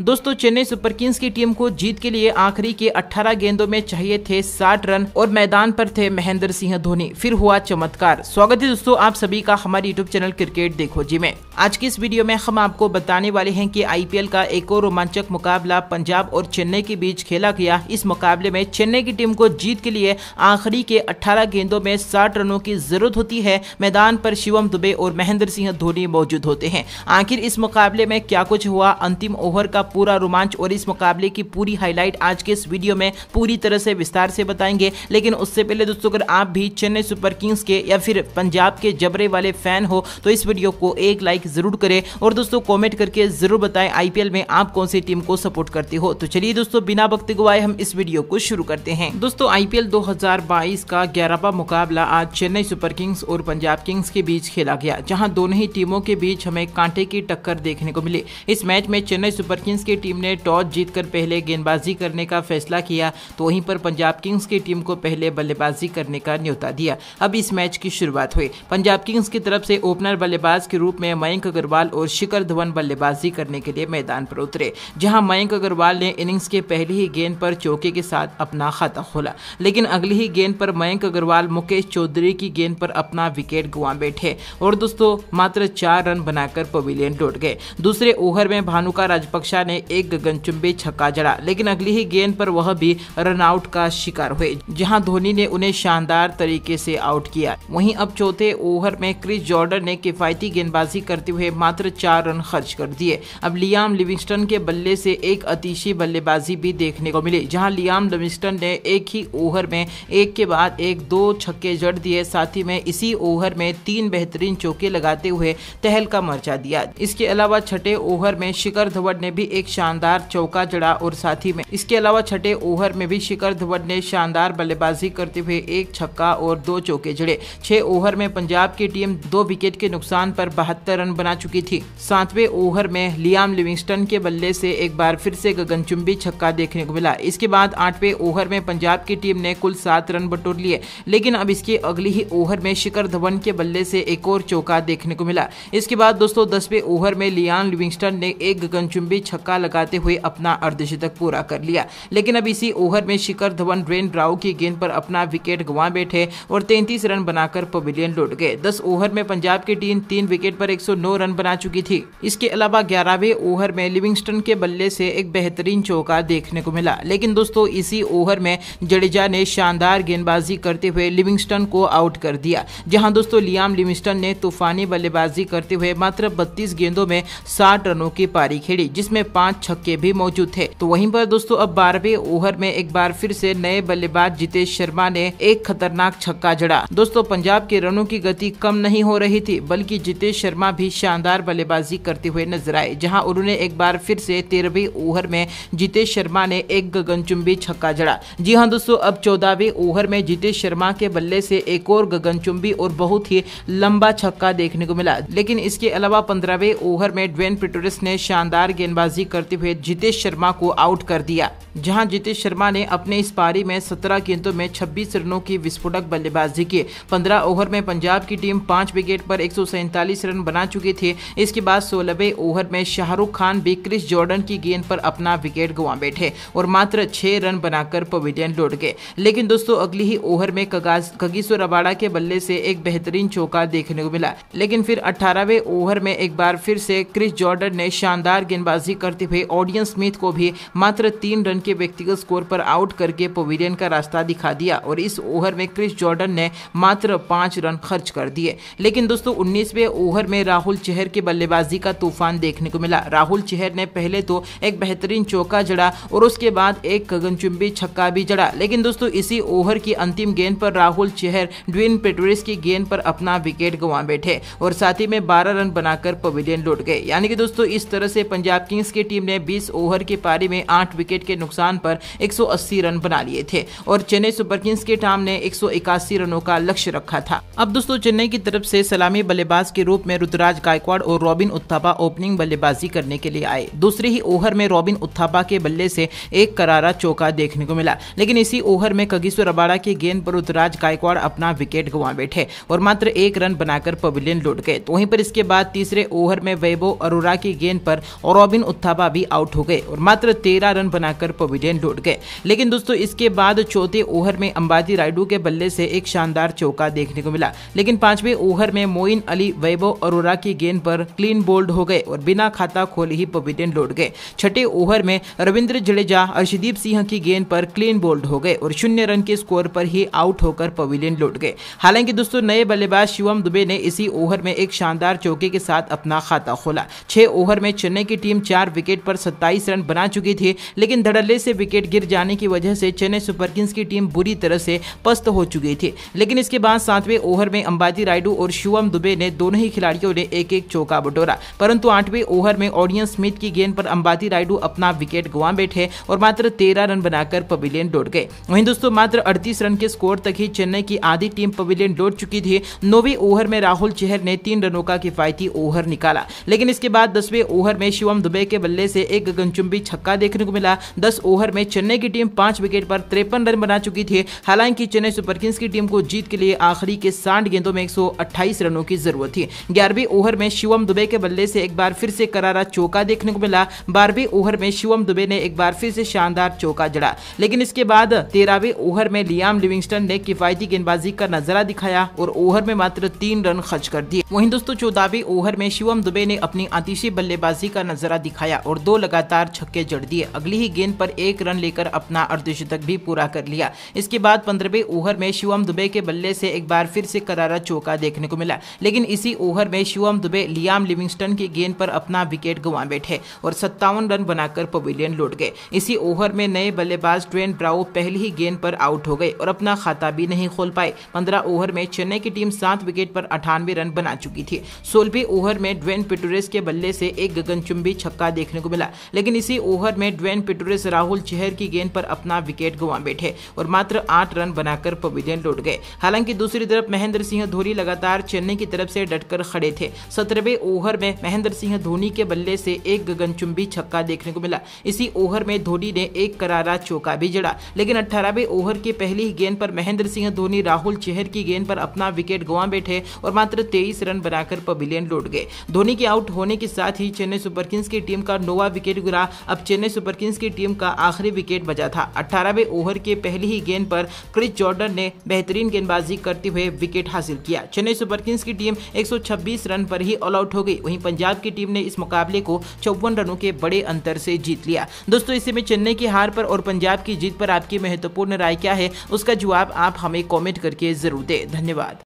दोस्तों Chennai Super Kings की team को जीत के लिए आखिरी के 18 गेंदों में चाहिए थे 60 रन और मैदान पर थे महेंद्र सिंह धोनी फिर हुआ चमत्कार स्वागत है दोस्तों आप सभी का हमारे यूट्यूब चैनल क्रिकेट देखो जी में आज की इस वीडियो में हम आपको बताने वाले हैं कि आईपीएल का एक और रोमांचक मुकाबला पंजाब और चेन्नई के बीच खेला गया इस मुकाबले में चेन्नई की टीम को जीत के लिए आखिरी के अठारह गेंदों में साठ रनों की जरूरत होती है मैदान पर शिवम दुबे और महेंद्र सिंह धोनी मौजूद होते हैं आखिर इस मुकाबले में क्या कुछ हुआ अंतिम ओवर का पूरा रोमांच और इस मुकाबले की पूरी हाईलाइट आज के इस वीडियो में पूरी तरह से विस्तार से बताएंगे लेकिन उससे पहले दोस्तों अगर आप भी चेन्नई सुपर किंग्स के या फिर पंजाब के जबरे वाले फैन हो तो इस वीडियो को एक लाइक जरूर करें और दोस्तों कॉमेंट करके जरूर बताएं आईपीएल में आप कौन सी टीम को सपोर्ट करते हो तो चलिए दोस्तों बिना वक्त गुवाए हम इस वीडियो को शुरू करते हैं दोस्तों आईपीएल 2022 का ग्यारहवा मुकाबला आज चेन्नई सुपर किंग्स और पंजाब किंग्स के बीच खेला गया जहां दोनों ही टीमों के बीच हमें कांटे की टक्कर देखने को मिली इस मैच में चेन्नई सुपर किंग्स किंग्स की टीम ने टॉस जीतकर पहले गेंदबाजी करने का फैसला किया तो वहीं पर पंजाब किंग्स की टीम को पहले बल्लेबाजी करने का न्योता दिया अब इस मैच की शुरुआत हुई पंजाब किंग्स की तरफ से ओपनर बल्लेबाज के रूप में मयंक अग्रवाल और शिखर धवन बल्लेबाजी करने के लिए मैदान पर उतरे जहां मयंक अग्रवाल ने इनिंग्स के पहले ही गेंद पर चौके के साथ अपना खाता खोला लेकिन अगली ही गेंद पर मयंक अग्रवाल मुकेश चौधरी की गेंद पर अपना विकेट गुआ बैठे और दोस्तों मात्र चार रन बनाकर पवेलियन लौट गए दूसरे ओवर में भानुका राजपक्षा ने एक गगनचुंबी छक्का जड़ा लेकिन अगली ही गेंद पर वह भी रनआउट का शिकार हुए जहां धोनी ने उन्हें शानदार तरीके से आउट किया वहीं अब चौथे ओवर में क्रिस जॉर्डन ने किफायती गेंदबाजी करते हुए मात्र चार रन खर्च कर दिए अब लियाम लिविंगस्टन के बल्ले से एक अतिशी बल्लेबाजी भी देखने को मिली जहाँ लियाम लिविंगस्टन ने एक ही ओवर में एक के बाद एक दो छक्के जड़ दिए साथ ही में इसी ओवर में तीन बेहतरीन चौके लगाते हुए तहलका मर्चा दिया इसके अलावा छठे ओवर में शिखर धवन ने भी एक शानदार चौका जड़ा और साथी में इसके अलावा छठे ओवर में भी शिखर धवन ने शानदार बल्लेबाजी करते हुए एक छक्का और दो चौके जड़े छह ओवर में पंजाब की टीम दो विकेट के नुकसान पर बहत्तर रन बना चुकी थी सातवें ओवर में लियाम लिविंगस्टन के बल्ले से एक बार फिर से गगनचुंबी छक्का देखने को मिला इसके बाद आठवें ओवर में पंजाब की टीम ने कुल सात रन बटोर लिए लेकिन अब इसके अगली ही ओवर में शिखर धवन के बल्ले से एक और चौका देखने को मिला इसके बाद दोस्तों दसवें ओवर में लियान लिविंगस्टन ने एक गगनचुंबी छक्का छक्का लगाते हुए अपना अर्धशतक पूरा कर लिया लेकिन अब इसी ओवर में शिखर धवन ड्रेन राव की गेंद पर अपना विकेट गंवा बैठे और तैंतीस रन बनाकर पवेलियन लौट गए दस ओवर में पंजाब की टीम तीन विकेट पर 109 रन बना चुकी थी इसके अलावा ग्यारहवें ओवर में लिविंगस्टन के बल्ले से एक बेहतरीन चौका देखने को मिला लेकिन दोस्तों इसी ओवर में जडेजा ने शानदार गेंदबाजी करते हुए लिविंगस्टन को आउट कर दिया जहां दोस्तों लियाम लिविंगस्टन ने तूफानी बल्लेबाजी करते हुए मात्र बत्तीस गेंदों में साठ रनों की पारी खेली जिसमें पांच छक्के भी मौजूद थे तो वहीं पर दोस्तों अब बारहवें ओवर में एक बार फिर से नए बल्लेबाज जितेश शर्मा ने एक खतरनाक छक्का जड़ा दोस्तों पंजाब के रनों की गति कम नहीं हो रही थी बल्कि जितेश शर्मा भी शानदार बल्लेबाजी करते हुए नजर आए जहाँ उन्होंने एक बार फिर से तेरहवीं ओवर में जितेश शर्मा ने एक गगनचुंबी छक्का जड़ा जी हाँ दोस्तों अब चौदहवें ओवर में जितेश शर्मा के बल्ले से एक और गगनचुंबी और बहुत ही लंबा छक्का देखने को मिला लेकिन इसके अलावा पंद्रहवें ओवर में ड्वेन पिटोरिस ने शानदार गेंदबाजी बल्लेबाजी करते हुए जितेश शर्मा को आउट कर दिया जहां जितेश शर्मा ने अपने इस पारी में 17 गेंदों में 26 रनों की विस्फोटक बल्लेबाजी की 15 ओवर में पंजाब की टीम पांच विकेट पर एक रन बना चुकी थी इसके बाद सोलहवे ओवर में शाहरुख खान भी क्रिस जॉर्डन की गेंद पर अपना विकेट गुआ बैठे और मात्र छह रन बनाकर पवेलियन लौट गए लेकिन दोस्तों अगली ही ओवर में कगिसो अबाड़ा के बल्ले से एक बेहतरीन चौका देखने को मिला लेकिन फिर अठारहवे ओवर में एक बार फिर से क्रिस जॉर्डन ने शानदार गेंदबाजी कर करते हुए ऑडियन स्मिथ को भी मात्र तीन रन के व्यक्तिगत स्कोर पर आउट करके पवेलियन का रास्ता दिखा दिया और इस ओवर में क्रिस जॉर्डन ने मात्र पांच रन खर्च कर दिए लेकिन दोस्तों उन्नीसवे ओवर में राहुल चेहर की बल्लेबाजी का तूफान देखने को मिला राहुल चेहर ने पहले तो एक बेहतरीन चौका जड़ा और उसके बाद एक गगनचुंबी छक्का भी जड़ा लेकिन दोस्तों इसी ओवर की अंतिम गेंद पर राहुल चेहर ड्विन पेटोरिस की गेंद पर अपना विकेट गंवा बैठे और साथ ही में बारह रन बनाकर पवेलियन लौट गए यानी कि दोस्तों इस तरह से पंजाब किंग्स की टीम ने 20 ओवर की पारी में 8 विकेट के नुकसान पर 180 रन बना लिए थे और चेन्नई सुपर किंग्स की टीम ने एक रनों का लक्ष्य रखा था अब दोस्तों चेन्नई की तरफ से सलामी बल्लेबाज के रूप में रुद्राज गायकवाड़ और रॉबिन उत्थापा ओपनिंग बल्लेबाजी करने के लिए आए दूसरे ही ओवर में रॉबिन उत्थापा के बल्ले से एक करारा चौका देखने को मिला लेकिन इसी ओवर में कगिसो रबाड़ा की गेंद पर रुतराज गायकवाड़ अपना विकेट गंवा बैठे और मात्र एक रन बनाकर पवेलियन लौट गए तो वहीं पर इसके बाद तीसरे ओवर में वैभव अरोरा की गेंद पर और रॉबिन उत्था थापा भी आउट हो गए और मात्र तेरह रन बनाकर पवेलियन लौट गए लेकिन दोस्तों इसके बाद चौथे ओवर में अंबाजी रायडू के बल्ले से एक शानदार चौका देखने को मिला लेकिन पांचवें ओवर में मोइन अली वैभव अरोरा की गेंद पर क्लीन बोल्ड हो गए और बिना खाता खोले ही पवेलियन लौट गए छठे ओवर में रविंद्र जडेजा अर्षदीप सिंह की गेंद पर क्लीन बोल्ड हो गए और शून्य रन के स्कोर पर ही आउट होकर पवेलियन लौट गए हालांकि दोस्तों नए बल्लेबाज शिवम दुबे ने इसी ओवर में एक शानदार चौके के साथ अपना खाता खोला छह ओवर में चेन्नई की टीम चार विकेट पर 27 रन बना चुकी थी लेकिन धड़ल्ले से विकेट गिर जाने की वजह से चेन्नई सुपर किंग्स की टीम बुरी तरह से पस्त हो चुकी थी लेकिन इसके बाद सातवें ओवर में अंबाती रायडू और शिवम दुबे ने दोनों ही खिलाड़ियों ने एक एक चौका बटोरा परंतु आठवें ओवर में ऑडियंस स्मिथ की गेंद पर अंबाती रायडू अपना विकेट गुआ बैठे और मात्र तेरह रन बनाकर पवेलियन लौट गए वहीं दोस्तों मात्र अड़तीस रन के स्कोर तक ही चेन्नई की आधी टीम पवेलियन लौट चुकी थी नौवीं ओवर में राहुल चेहर ने तीन रनों का किफायती ओवर निकाला लेकिन इसके बाद दसवें ओवर में शिवम दुबे के बल्ले से एक गगनचुंबी छक्का देखने को मिला दस ओवर में चेन्नई की टीम पांच विकेट पर तिरपन रन बना चुकी थी हालांकि चेन्नई सुपरकिंग्स की टीम को जीत के लिए आखिरी के साठ गेंदों में एक रनों की जरूरत थी ग्यारहवीं ओवर में शिवम दुबे के बल्ले से एक बार फिर से करारा चौका देखने को मिला बारहवीं ओवर में शिवम दुबे ने एक बार फिर से शानदार चौका जड़ा लेकिन इसके बाद तेरहवीं ओवर में लियाम लिविंगस्टन ने किफायती गेंदबाजी का नजारा दिखाया और ओवर में मात्र तीन रन खर्च कर दिए वहीं दोस्तों चौदहवीं ओवर में शिवम दुबे ने अपनी आतिशी बल्लेबाजी का नजारा दिखाया गया और दो लगातार छक्के जड़ दिए अगली ही गेंद पर एक रन लेकर अपना अर्धशतक भी पूरा कर लिया इसके बाद पंद्रहवें ओवर में शिवम दुबे के बल्ले से एक बार फिर से करारा चौका देखने को मिला लेकिन इसी ओवर में शिवम दुबे लियाम लिविंगस्टन की गेंद पर अपना विकेट गंवा बैठे और सत्तावन रन बनाकर पवेलियन लौट गए इसी ओवर में नए बल्लेबाज ट्रेन ब्राउ पहली ही गेंद पर आउट हो गए और अपना खाता भी नहीं खोल पाए पंद्रह ओवर में चेन्नई की टीम सात विकेट पर अठानवे रन बना चुकी थी सोलहवें ओवर में ड्वेन पिटोरेस के बल्ले से एक गगनचुंबी छक्का देखने को मिला लेकिन इसी ओवर में ड्वेन पिटोरिस राहुल चेहर की गेंद पर अपना विकेट गंवा बैठे और मात्र आठ रन बनाकर पवेलियन लौट गए हालांकि दूसरी तरफ महेंद्र सिंह धोनी लगातार चेन्नई की तरफ से डटकर खड़े थे सत्रहवें ओवर में महेंद्र सिंह धोनी के बल्ले से एक गगनचुंबी छक्का देखने को मिला इसी ओवर में धोनी ने एक करारा चौका भी जड़ा लेकिन अठारहवें ओवर की पहली ही गेंद पर महेंद्र सिंह धोनी राहुल चेहर की गेंद पर अपना विकेट गंवा बैठे और मात्र तेईस रन बनाकर पवेलियन लौट गए धोनी के आउट होने के साथ ही चेन्नई सुपरकिंग्स की टीम का नोवा विकेट गिरा अब चेन्नई सुपर किंग्स की टीम का आखिरी विकेट बजा था अट्ठारहवें ओवर के पहली ही गेंद पर क्रिस जॉर्डन ने बेहतरीन गेंदबाजी करते हुए विकेट हासिल किया चेन्नई सुपर किंग्स की टीम 126 रन पर ही ऑल आउट हो गई वहीं पंजाब की टीम ने इस मुकाबले को चौवन रनों के बड़े अंतर से जीत लिया दोस्तों इसी में चेन्नई की हार पर और पंजाब की जीत पर आपकी महत्वपूर्ण राय क्या है उसका जवाब आप हमें कॉमेंट करके जरूर दें धन्यवाद